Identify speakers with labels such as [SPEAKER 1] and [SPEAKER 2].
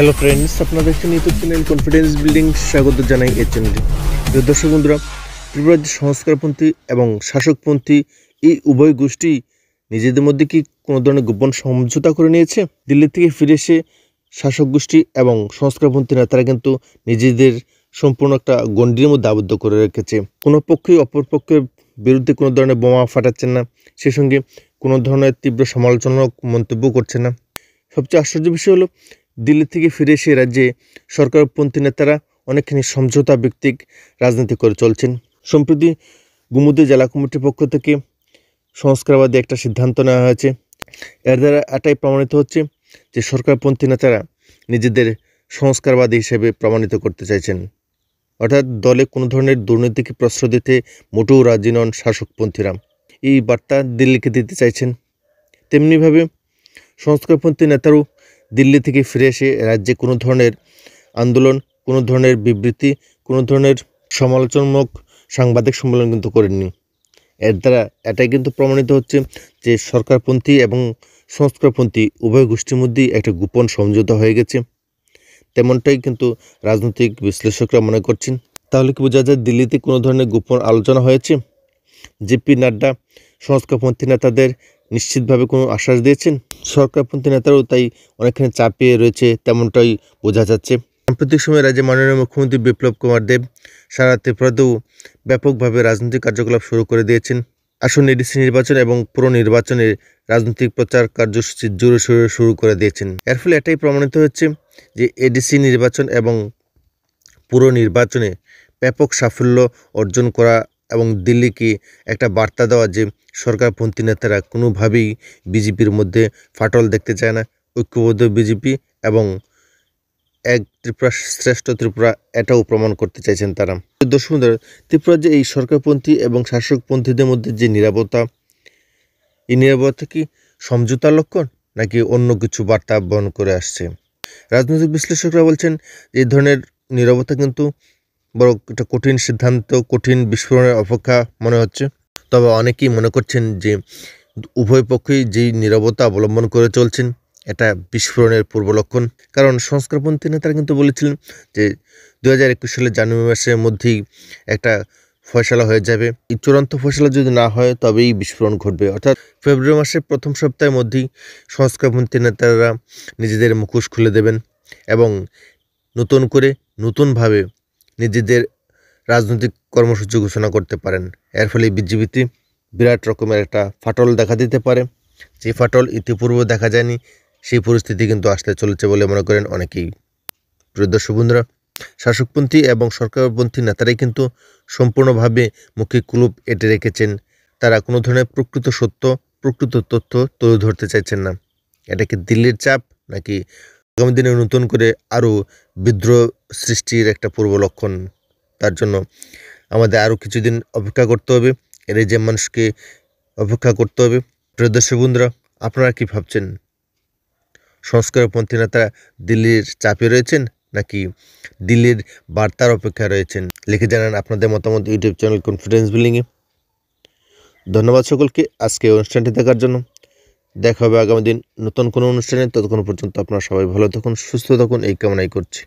[SPEAKER 1] hello friends আপনারা দেখছেন YouTube channel confidence building স্বাগত জানাই এই চ্যানেলে প্রিয় দর্শক বন্ধুরা ত্রিপুরা সংস্কারপন্থী এবং শাসকপন্থী এই উভয় গোষ্ঠী নিজেদের মধ্যে কি কোনো ধরনের গোপন সমঝোতা করে নিয়েছে দিল্লি থেকে ফিরে এসে শাসক গোষ্ঠী এবং সংস্কারপন্থী নেতারা কিন্তু নিজেদের সম্পূর্ণ একটা গণ্ডির মধ্যে আবদ্ধ করে রেখেছে কোনো পক্ষই অপর পক্ষের বিরুদ্ধে কোনো ধরনের বোমা ফাটাচ্ছেন না সে সঙ্গে কোনো ধরনের তীব্র সমালোচনামূলক মন্তব্য করছে না সবচেয়ে আশ্চর্য বিষয় হলো দিল্লি থেকে ফিরে এসে রাজ্যে সরকারপন্থী নেতারা অনেকখানি সমঝোতা ভিত্তিক রাজনীতি করে চলছেন সম্প্রতি গুমুদে জেলা কমিটির পক্ষ থেকে সংস্কারবাদী একটা সিদ্ধান্ত নেওয়া হয়েছে এর দ্বারা এটাই প্রমাণিত হচ্ছে যে সরকারপন্থী নেতারা নিজেদের সংস্কারবাদী হিসেবে প্রমাণিত করতে চাইছেন অর্থাৎ দলে কোনো ধরনের দুর্নীতিকে প্রশ্রয় দিতে মোটেও রাজি নন শাসকপন্থীরা এই বার্তা দিল্লিকে দিতে চাইছেন তেমনিভাবে সংস্কারপন্থী নেতারও দিল্লি থেকে ফিরে এসে রাজ্যে কোনো ধরনের আন্দোলন কোনো ধরনের বিবৃতি কোনো ধরনের সমালোচনামূলক সাংবাদিক সম্মেলন কিন্তু করেননি এর দ্বারা এটাই কিন্তু প্রমাণিত হচ্ছে যে সরকারপন্থী এবং সংস্কারপন্থী উভয় গোষ্ঠীর মধ্যেই একটা গোপন সমঝোতা হয়ে গেছে তেমনটাই কিন্তু রাজনৈতিক বিশ্লেষকরা মনে করছেন তাহলে কি বোঝা যায় দিল্লিতে কোনো ধরনের গোপন আলোচনা হয়েছে জেপি নাড্ডা সংস্কারপন্থী নেতাদের নিশ্চিতভাবে কোনো আশ্বাস দিয়েছেন সরকারপন্থী নেতারাও তাই অনেকখানি চাপিয়ে রয়েছে তেমনটাই বোঝা যাচ্ছে সাম্প্রতিক সময়ে রাজ্যে মাননীয় মুখ্যমন্ত্রী বিপ্লব কুমার দেব সারা ত্রিপুরাতেও ব্যাপকভাবে রাজনৈতিক কার্যকলাপ শুরু করে দিয়েছেন আসন্ন এডিসি নির্বাচন এবং পুরনির্বাচনের রাজনৈতিক প্রচার কার্যসূচি জোরে সোরে শুরু করে দিয়েছেন এর ফলে এটাই প্রমাণিত হচ্ছে যে এডিসি নির্বাচন এবং পুরনির্বাচনে নির্বাচনে ব্যাপক সাফল্য অর্জন করা এবং দিল্লিকে একটা বার্তা দেওয়া যে সরকারপন্থী নেতারা কোনোভাবেই বিজেপির মধ্যে ফাটল দেখতে চায় না ঐক্যবদ্ধ বিজেপি এবং এক ত্রিপুরা শ্রেষ্ঠ ত্রিপুরা এটাও প্রমাণ করতে চাইছেন তারা দর্শক ত্রিপুরা যে এই সরকারপন্থী এবং শাসকপন্থীদের মধ্যে যে নিরাপত্তা এই নিরাপত্তা কি সমঝোতার লক্ষণ নাকি অন্য কিছু বার্তা বহন করে আসছে রাজনৈতিক বিশ্লেষকরা বলছেন এই ধরনের নিরাপত্তা কিন্তু বড় একটা কঠিন সিদ্ধান্ত কঠিন বিস্ফোরণের অপেক্ষা মনে হচ্ছে তবে অনেকেই মনে করছেন যে উভয় পক্ষেই যেই নিরবতা অবলম্বন করে চলছেন এটা বিস্ফোরণের পূর্বলক্ষণ কারণ সংস্কারপন্থী নেতারা কিন্তু বলেছিলেন যে দু হাজার একুশ সালের জানুয়ারি মাসের মধ্যেই একটা ফয়সলা হয়ে যাবে এই চূড়ান্ত ফয়সলা যদি না হয় তবেই বিস্ফোরণ ঘটবে অর্থাৎ ফেব্রুয়ারি মাসের প্রথম সপ্তাহের মধ্যেই সংস্কারপন্থী নেতারা নিজেদের মুখোশ খুলে দেবেন এবং নতুন করে নতুনভাবে নিজেদের রাজনৈতিক কর্মসূচি ঘোষণা করতে পারেন এর ফলে বিজেপিতে বিরাট রকমের একটা ফাটল দেখা দিতে পারে যে ফাটল ইতিপূর্বে দেখা যায়নি সেই পরিস্থিতি কিন্তু আসতে চলেছে বলে মনে করেন অনেকেই প্রিয়দর্শক বন্ধুরা শাসকপন্থী এবং সরকারপন্থী নেতারাই কিন্তু সম্পূর্ণভাবে মুখে কুলুপ এঁটে রেখেছেন তারা কোনো ধরনের প্রকৃত সত্য প্রকৃত তথ্য তুলে ধরতে চাইছেন না এটা কি দিল্লির চাপ নাকি আগামী দিনে নতুন করে আরও বিদ্রোহ সৃষ্টির একটা পূর্ব লক্ষণ তার জন্য আমাদের আরও কিছুদিন অপেক্ষা করতে হবে এর যে মানুষকে অপেক্ষা করতে হবে প্রিয় দর্শক বন্ধুরা আপনারা কি ভাবছেন সংস্কারপন্থী নেতারা দিল্লির চাপে রয়েছেন নাকি দিল্লির বার্তার অপেক্ষা রয়েছেন লিখে জানান আপনাদের মতামত ইউটিউব চ্যানেল কনফিডেন্স বিল্ডিংয়ে ধন্যবাদ সকলকে আজকে অনুষ্ঠানটি দেখার জন্য দেখা হবে আগামী দিন নতুন কোনো অনুষ্ঠানে ততক্ষণ পর্যন্ত আপনারা সবাই ভালো থাকুন সুস্থ থাকুন এই কামনাই করছি